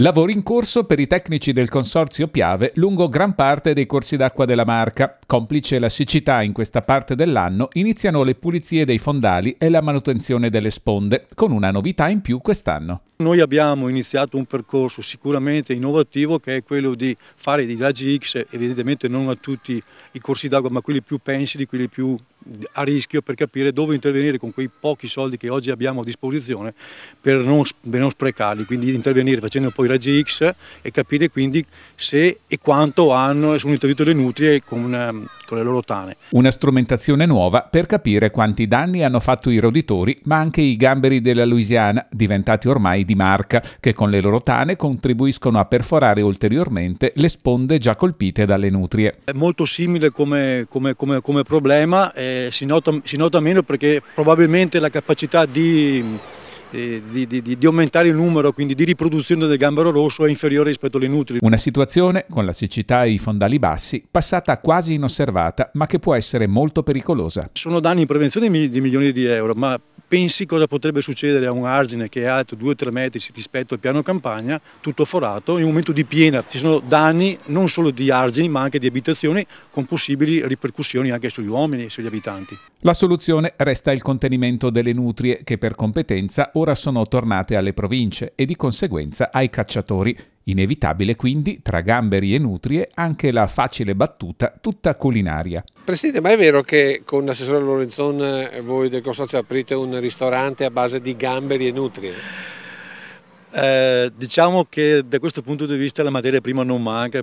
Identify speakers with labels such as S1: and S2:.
S1: Lavori in corso per i tecnici del Consorzio Piave lungo gran parte dei corsi d'acqua della Marca. Complice la siccità in questa parte dell'anno, iniziano le pulizie dei fondali e la manutenzione delle sponde, con una novità in più quest'anno.
S2: Noi abbiamo iniziato un percorso sicuramente innovativo che è quello di fare dei raggi X, evidentemente non a tutti i corsi d'acqua, ma quelli più pensili, quelli più a rischio per capire dove intervenire con quei pochi soldi che oggi abbiamo a disposizione per non, per non sprecarli, quindi intervenire facendo poi raggi X e capire quindi se e quanto hanno, sono intervenute le nutrie con ehm, con le loro tane.
S1: Una strumentazione nuova per capire quanti danni hanno fatto i roditori, ma anche i gamberi della Louisiana, diventati ormai di marca, che con le loro tane contribuiscono a perforare ulteriormente le sponde già colpite dalle nutrie.
S2: È molto simile come, come, come, come problema, eh, si, nota, si nota meno perché probabilmente la capacità di eh, di, di, di, aumentare il numero, quindi di riproduzione del gambero rosso è inferiore rispetto alle nutrie. Una
S1: situazione, con la siccità e i fondali bassi, passata quasi inosservata, ma che può essere molto pericolosa.
S2: Sono danni in prevenzione di milioni di euro, ma pensi cosa potrebbe succedere a un argine che è alto 2-3 metri rispetto al piano campagna, tutto forato, in un momento di piena ci sono danni non solo di argini ma anche di abitazioni con possibili ripercussioni anche sugli uomini e sugli abitanti.
S1: La soluzione resta il contenimento delle nutrie che per competenza ora sono tornate alle province e di conseguenza ai cacciatori Inevitabile quindi, tra gamberi e nutrie, anche la facile battuta tutta culinaria. Presidente, ma è vero che con l'assessore Lorenzon eh, voi del Consorzio aprite un ristorante a base di gamberi e nutrie?
S2: Eh, diciamo che da questo punto di vista la materia prima non manca